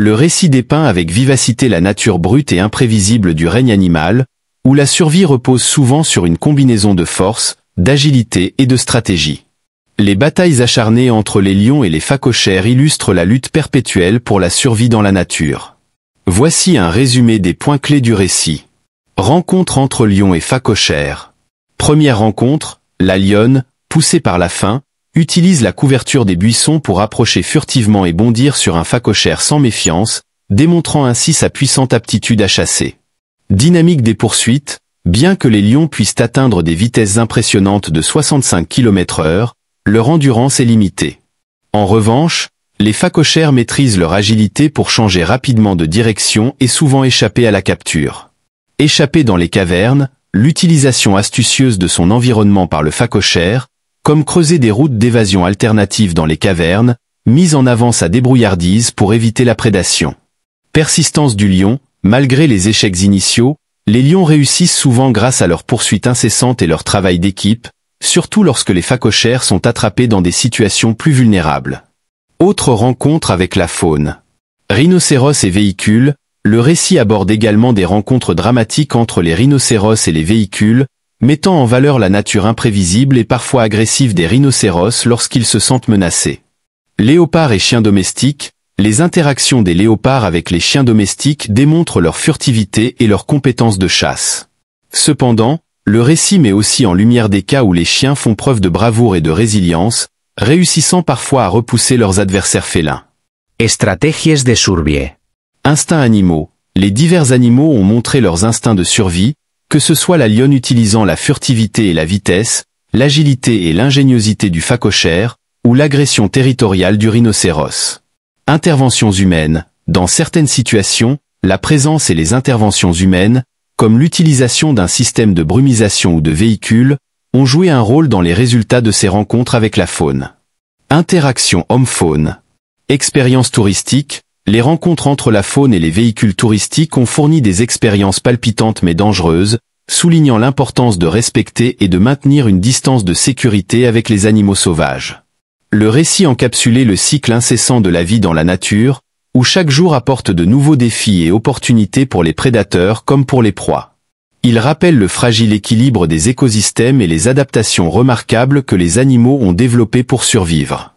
Le récit dépeint avec vivacité la nature brute et imprévisible du règne animal, où la survie repose souvent sur une combinaison de force, d'agilité et de stratégie. Les batailles acharnées entre les lions et les phacochères illustrent la lutte perpétuelle pour la survie dans la nature. Voici un résumé des points clés du récit. Rencontre entre lion et phacochères. Première rencontre, la lionne, poussée par la faim, utilise la couverture des buissons pour approcher furtivement et bondir sur un phacochère sans méfiance, démontrant ainsi sa puissante aptitude à chasser. Dynamique des poursuites, bien que les lions puissent atteindre des vitesses impressionnantes de 65 km heure, leur endurance est limitée. En revanche, les facochères maîtrisent leur agilité pour changer rapidement de direction et souvent échapper à la capture. Échapper dans les cavernes, l'utilisation astucieuse de son environnement par le phacochère comme creuser des routes d'évasion alternatives dans les cavernes, mise en avant sa débrouillardise pour éviter la prédation. Persistance du lion, malgré les échecs initiaux, les lions réussissent souvent grâce à leur poursuite incessante et leur travail d'équipe, surtout lorsque les facochères sont attrapés dans des situations plus vulnérables. Autre rencontre avec la faune. Rhinocéros et véhicules, le récit aborde également des rencontres dramatiques entre les rhinocéros et les véhicules, mettant en valeur la nature imprévisible et parfois agressive des rhinocéros lorsqu'ils se sentent menacés. Léopards et chiens domestiques, les interactions des léopards avec les chiens domestiques démontrent leur furtivité et leur compétence de chasse. Cependant, le récit met aussi en lumière des cas où les chiens font preuve de bravoure et de résilience, réussissant parfois à repousser leurs adversaires félins. Stratégies de survie. Instincts animaux. Les divers animaux ont montré leurs instincts de survie, que ce soit la lionne utilisant la furtivité et la vitesse, l'agilité et l'ingéniosité du facochère, ou l'agression territoriale du rhinocéros. Interventions humaines. Dans certaines situations, la présence et les interventions humaines, comme l'utilisation d'un système de brumisation ou de véhicules, ont joué un rôle dans les résultats de ces rencontres avec la faune. Interaction homme-faune. Expérience touristique, les rencontres entre la faune et les véhicules touristiques ont fourni des expériences palpitantes mais dangereuses, soulignant l'importance de respecter et de maintenir une distance de sécurité avec les animaux sauvages. Le récit encapsulait le cycle incessant de la vie dans la nature, où chaque jour apporte de nouveaux défis et opportunités pour les prédateurs comme pour les proies. Il rappelle le fragile équilibre des écosystèmes et les adaptations remarquables que les animaux ont développées pour survivre.